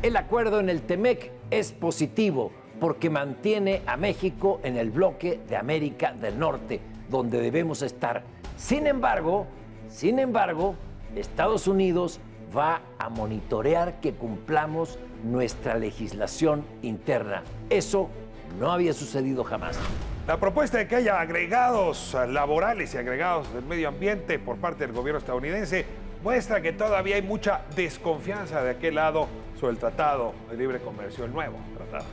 El acuerdo en el TEMEC es positivo porque mantiene a México en el bloque de América del Norte, donde debemos estar. Sin embargo, sin embargo, Estados Unidos va a monitorear que cumplamos nuestra legislación interna. Eso no había sucedido jamás. La propuesta de que haya agregados laborales y agregados del medio ambiente por parte del gobierno estadounidense muestra que todavía hay mucha desconfianza de aquel lado sobre el Tratado de Libre Comercio, el nuevo tratado.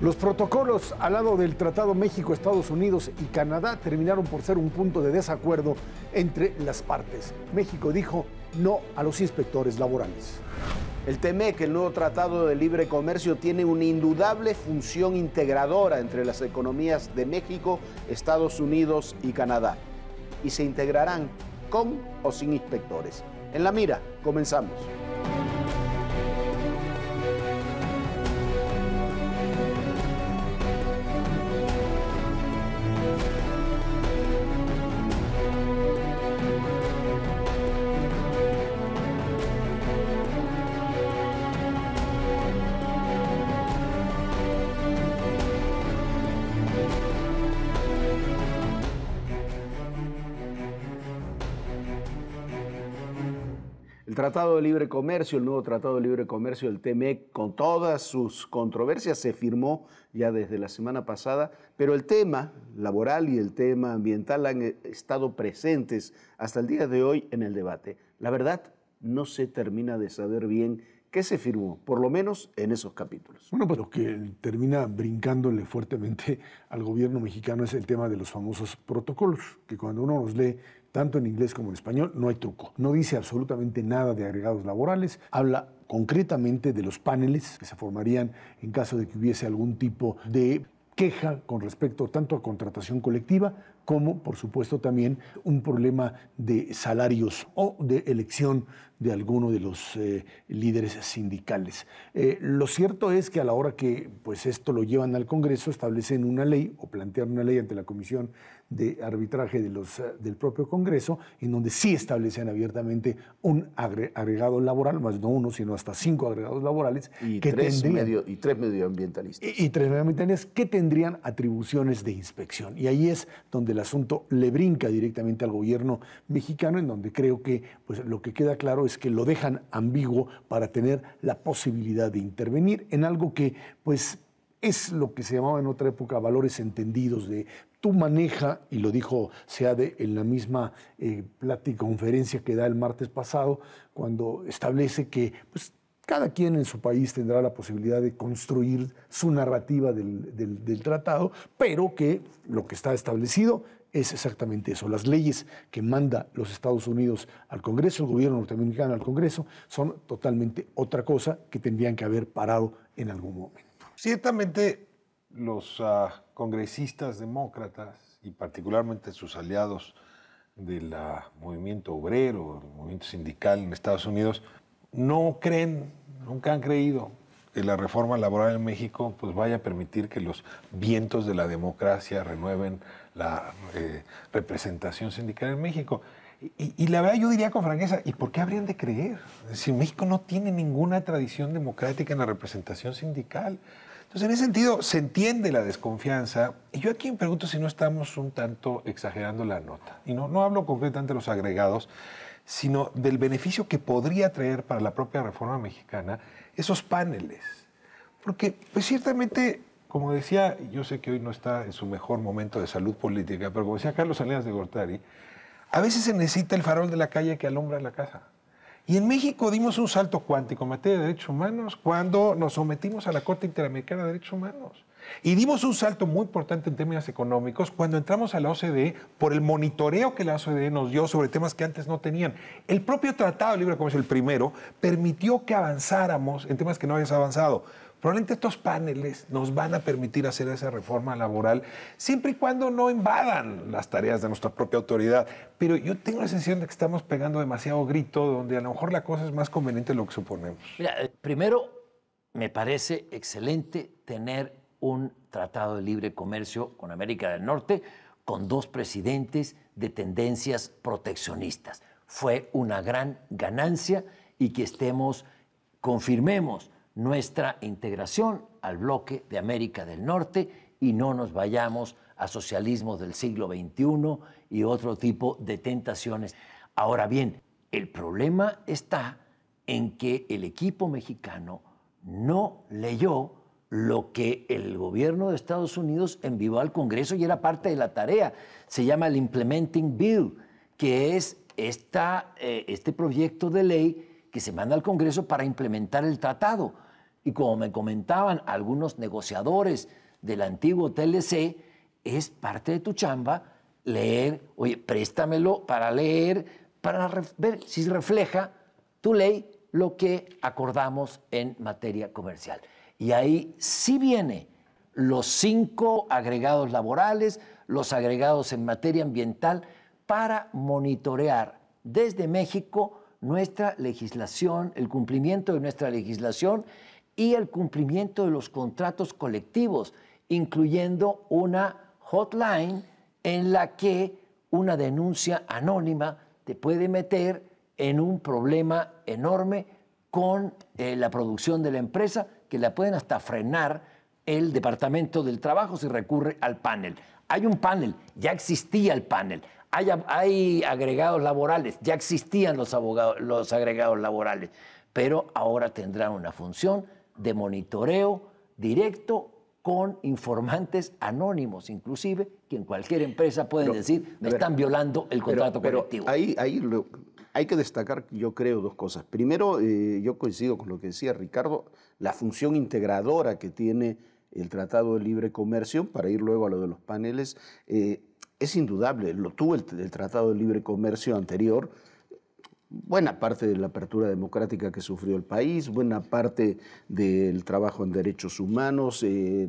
Los protocolos al lado del Tratado México, Estados Unidos y Canadá terminaron por ser un punto de desacuerdo entre las partes. México dijo no a los inspectores laborales. El que el nuevo Tratado de Libre Comercio, tiene una indudable función integradora entre las economías de México, Estados Unidos y Canadá. Y se integrarán con o sin inspectores. En la mira, comenzamos. Tratado de Libre Comercio, el nuevo Tratado de Libre Comercio, el TMEC, con todas sus controversias, se firmó ya desde la semana pasada, pero el tema laboral y el tema ambiental han eh, estado presentes hasta el día de hoy en el debate. La verdad, no se termina de saber bien ¿Qué se firmó? Por lo menos en esos capítulos. Bueno, pero pues lo que termina brincándole fuertemente al gobierno mexicano es el tema de los famosos protocolos, que cuando uno los lee tanto en inglés como en español, no hay truco. No dice absolutamente nada de agregados laborales, habla concretamente de los paneles que se formarían en caso de que hubiese algún tipo de queja con respecto tanto a contratación colectiva como por supuesto también un problema de salarios o de elección de alguno de los eh, líderes sindicales. Eh, lo cierto es que a la hora que pues esto lo llevan al Congreso establecen una ley o plantean una ley ante la Comisión de Arbitraje de los, eh, del propio Congreso en donde sí establecen abiertamente un agregado laboral, más no uno, sino hasta cinco agregados laborales y tres medio, y tres medioambientalistas y, y tres medioambientalistas que tendrían atribuciones de inspección y ahí es donde la el asunto le brinca directamente al gobierno mexicano, en donde creo que pues, lo que queda claro es que lo dejan ambiguo para tener la posibilidad de intervenir en algo que, pues, es lo que se llamaba en otra época valores entendidos de tú maneja, y lo dijo Seade en la misma eh, plática, conferencia que da el martes pasado, cuando establece que pues, cada quien en su país tendrá la posibilidad de construir su narrativa del, tratado, pero que lo que está establecido es exactamente eso. Las leyes que manda los Estados Unidos al Congreso, el gobierno norteamericano al Congreso, son totalmente otra cosa que tendrían que haber parado en algún momento. Ciertamente los ah, congresistas demócratas y particularmente sus aliados del movimiento obrero, del movimiento sindical en Estados Unidos, no creen, nunca han creído que la reforma laboral en México pues vaya a permitir que los vientos de la democracia renueven la eh, representación sindical en México. Y, la verdad yo diría con franqueza, ¿y por qué habrían de creer? Si México no tiene ninguna tradición democrática en la representación sindical. Entonces, en ese sentido, se entiende la desconfianza. Y yo aquí me pregunto si no estamos un tanto exagerando la nota. Y no, no hablo concretamente de los agregados, sino del beneficio que podría traer para la propia reforma mexicana esos paneles. Porque, pues ciertamente, como decía, yo sé que hoy no está en su mejor momento de salud política, pero como decía Carlos Salinas de Gortari, a veces se necesita el farol de la calle que alumbra la casa. Y en México dimos un salto cuántico en materia de derechos humanos cuando nos sometimos a la Corte Interamericana de Derechos Humanos. Y dimos un salto muy importante en términos económicos cuando entramos a la OCDE por el monitoreo que la OCDE nos dio sobre temas que antes no tenían. El propio Tratado de Libre Comercio, el primero, permitió que avanzáramos en temas que no habíamos avanzado. Probablemente estos paneles nos van a permitir hacer esa reforma laboral, siempre y cuando no invadan las tareas de nuestra propia autoridad. Pero yo tengo la sensación de que estamos pegando demasiado grito, donde a lo mejor la cosa es más conveniente de lo que suponemos. Mira, eh, primero, me parece excelente tener un tratado de libre comercio con América del Norte con dos presidentes de tendencias proteccionistas. Fue una gran ganancia y que estemos, confirmemos nuestra integración al bloque de América del Norte y no nos vayamos a socialismos del siglo XXI y otro tipo de tentaciones. Ahora bien, el problema está en que el equipo mexicano no leyó lo que el gobierno de Estados Unidos envió al Congreso y era parte de la tarea. Se llama el Implementing Bill, que es eh, este proyecto de ley que se manda al Congreso para implementar el tratado. Y como me comentaban algunos negociadores del antiguo TLC, es parte de tu chamba leer, oye, préstamelo para leer, para ver si refleja tu ley lo que acordamos en materia comercial. Y ahí sí viene los cinco agregados laborales, los agregados en materia ambiental, para monitorear desde México nuestra legislación, el cumplimiento de nuestra legislación y el cumplimiento de los contratos colectivos, incluyendo una hotline en la que una denuncia anónima te puede meter en un problema enorme con eh, la producción de la empresa que la pueden hasta frenar el Departamento del Trabajo si recurre al panel. Hay un panel, ya existía el panel. Hay, hay agregados laborales, ya existían los, abogados, los agregados laborales, pero ahora tendrán una función de monitoreo directo con informantes anónimos, inclusive, que en cualquier empresa pueden decir, me están violando el contrato colectivo. Ahí, ahí lo, hay que destacar, yo creo, dos cosas. Primero, eh, yo coincido con lo que decía Ricardo, la función integradora que tiene el Tratado de Libre Comercio, para ir luego a lo de los paneles, eh, es indudable, lo tuvo el, Tratado de Libre Comercio anterior, buena parte de la apertura democrática que sufrió el país, buena parte del trabajo en derechos humanos, eh,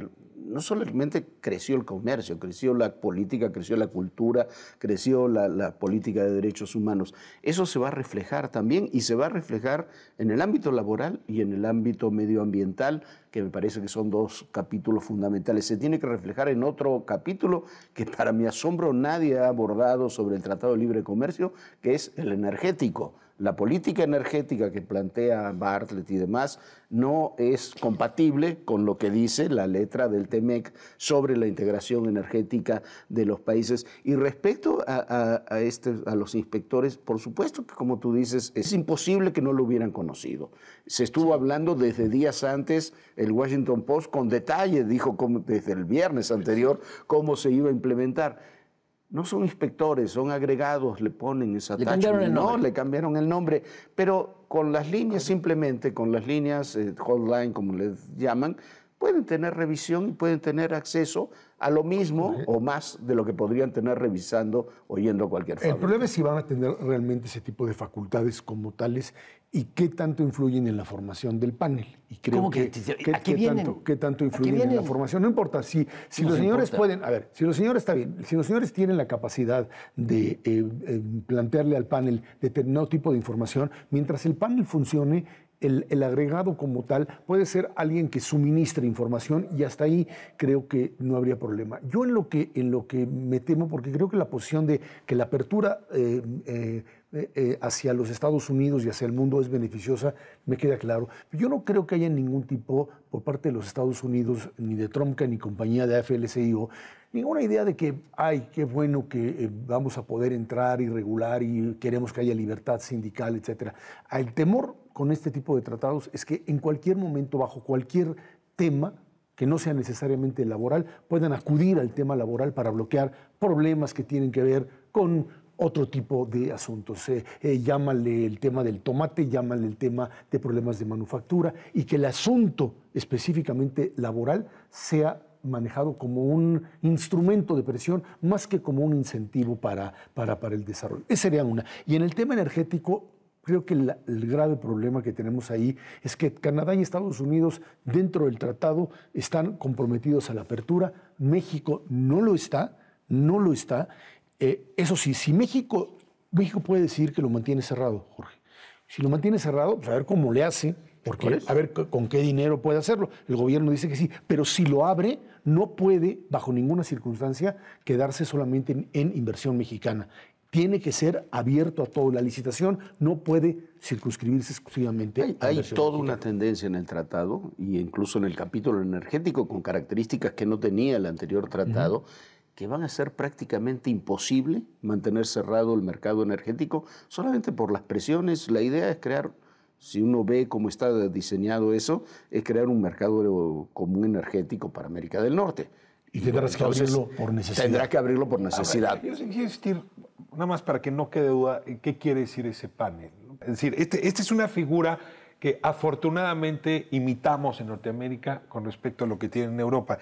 no solamente creció el comercio, creció la política, creció la cultura, creció la, política de derechos humanos. Eso se va a reflejar también y se va a reflejar en el ámbito laboral y en el ámbito medioambiental, que me parece que son dos capítulos fundamentales. Se tiene que reflejar en otro capítulo que para mi asombro nadie ha abordado sobre el Tratado de Libre Comercio, que es el energético la política energética que plantea Bartlett y demás no es compatible con lo que dice la letra del TEMEC sobre la integración energética de los países. Y respecto a, este, a, los inspectores, por supuesto que como tú dices, es imposible que no lo hubieran conocido. Se estuvo hablando desde días antes, el Washington Post con detalle dijo desde el viernes anterior cómo se iba a implementar no son inspectores, son agregados, le ponen esa le No, le cambiaron el nombre, pero con las líneas simplemente, con las líneas eh, hotline, como les llaman, pueden tener revisión y pueden tener acceso a lo mismo o más de lo que podrían tener revisando o cualquier fábrica. El problema es si van a tener realmente ese tipo de facultades como tales y qué tanto influyen en la formación del panel. Y creo que, qué, tanto, qué tanto influyen en la formación? No importa, si, si los señores pueden, a ver, si los señores está bien, si los señores tienen la capacidad de eh, em, plantearle al panel determinado tipo de información, mientras el panel funcione, el, agregado como tal puede ser alguien que suministre información y hasta ahí creo que no habría problema. Yo en lo que, en lo que me temo, porque creo que la posición de que la apertura eh, eh, eh, hacia los Estados Unidos y hacia el mundo es beneficiosa, me queda claro. Yo no creo que haya ningún tipo por parte de los Estados Unidos, ni de Trump, ni compañía de afl ninguna idea de que, ay, qué bueno que eh, vamos a poder entrar y regular y queremos que haya libertad sindical, etc. El temor con este tipo de tratados es que en cualquier momento, bajo cualquier tema, que no sea necesariamente laboral, puedan acudir al tema laboral para bloquear problemas que tienen que ver con otro tipo de asuntos. Eh, eh, llámale el tema del tomate, llámale el tema de problemas de manufactura y que el asunto específicamente laboral sea manejado como un instrumento de presión más que como un incentivo para, para, el desarrollo. Esa sería una. Y en el tema energético, creo que el grave problema que tenemos ahí es que Canadá y Estados Unidos, dentro del tratado, están comprometidos a la apertura. México no lo está, no lo está. Eh, eso sí, si México, México puede decir que lo mantiene cerrado, Jorge. Si lo mantiene cerrado, pues a ver cómo le hace a ver con qué dinero puede hacerlo. El gobierno dice que sí, pero si lo abre, no puede, bajo ninguna circunstancia, quedarse solamente en, inversión mexicana. Tiene que ser abierto a toda La licitación no puede circunscribirse exclusivamente. a Hay, hay toda una tendencia en el tratado, e incluso en el capítulo energético, con características que no tenía el anterior tratado. que van a ser prácticamente imposible mantener cerrado el mercado energético solamente por las presiones. La idea es crear si uno ve cómo está diseñado eso, es crear un mercado común energético para América del Norte. Y, tendrás que abrirlo por necesidad. Tendrá que abrirlo por necesidad. quiero insistir, nada más para que no quede duda, eh, ¿qué quiere decir ese panel? Es decir, este, esta es una figura que afortunadamente imitamos en Norteamérica con respecto a lo que tiene en Europa.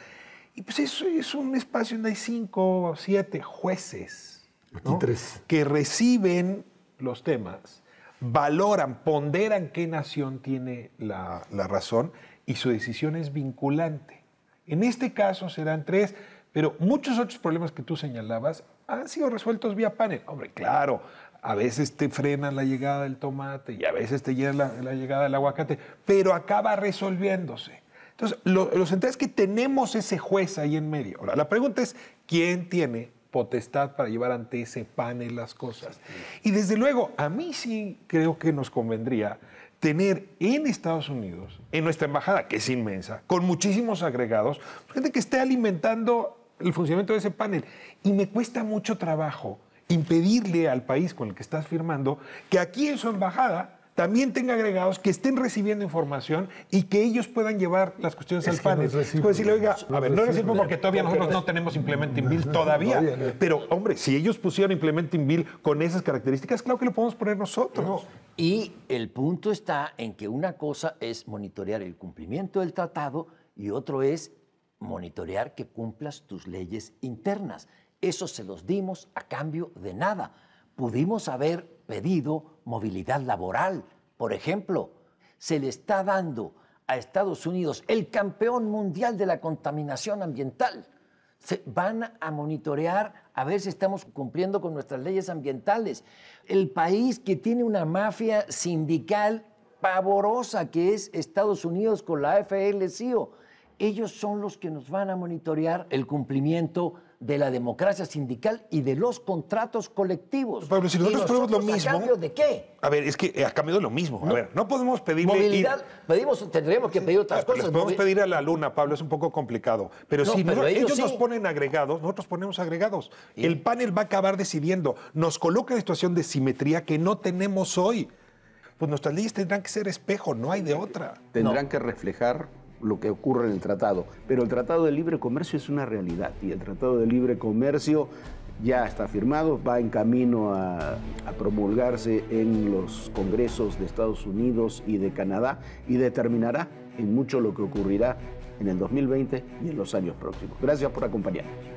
Y pues eso es un espacio donde hay cinco o siete jueces ¿no? tres. que reciben los temas valoran, ponderan qué nación tiene la, razón y su decisión es vinculante. En este caso serán tres, pero muchos otros problemas que tú señalabas han sido resueltos vía panel. Hombre, claro, a veces te frenan la llegada del tomate y a veces te llena la, llegada del aguacate, pero acaba resolviéndose. Entonces, lo, lo central es que tenemos ese juez ahí en medio. Ahora, la pregunta es, ¿quién tiene potestad para llevar ante ese panel las cosas. Y desde luego, a mí sí creo que nos convendría tener en Estados Unidos, en nuestra embajada, que es inmensa, con muchísimos agregados, gente que esté alimentando el funcionamiento de ese panel. Y me cuesta mucho trabajo impedirle al país con el que estás firmando que aquí en su embajada también tenga agregados que estén recibiendo información y que ellos puedan llevar las cuestiones al panel. No decirle, oiga, a ver, no es porque todavía nosotros no tenemos Implementing Bill, todavía. pero, hombre, si ellos pusieron Implementing Bill con esas características, claro que lo podemos poner nosotros. Y el punto está en que una cosa es monitorear el cumplimiento del tratado y otro es monitorear que cumplas tus leyes internas. Eso se los dimos a cambio de nada. Pudimos haber pedido movilidad laboral. Por ejemplo, se le está dando a Estados Unidos el campeón mundial de la contaminación ambiental. Se van a monitorear a ver si estamos cumpliendo con nuestras leyes ambientales. El país que tiene una mafia sindical pavorosa que es Estados Unidos con la afl ellos son los que nos van a monitorear el cumplimiento de la democracia sindical y de los contratos colectivos. Pablo, si nosotros ponemos lo mismo. ¿A cambio de qué? A ver, es que eh, a cambio de lo mismo. A ver, no podemos pedirle. Movilidad, pedimos, tendríamos que pedir otras ah, cosas. Les podemos pedir a la luna, Pablo, es un poco complicado. Pero si ellos, nos ponen agregados, nosotros ponemos agregados. El panel va a acabar decidiendo. Nos coloca en situación de simetría que no tenemos hoy. Pues nuestras leyes tendrán que ser espejo, no hay de otra. Tendrán que reflejar lo que ocurre en el tratado. Pero el tratado de libre comercio es una realidad y el tratado de libre comercio ya está firmado, va en camino a, promulgarse en los congresos de Estados Unidos y de Canadá y determinará en mucho lo que ocurrirá en el 2020 y en los años próximos. Gracias por acompañarnos.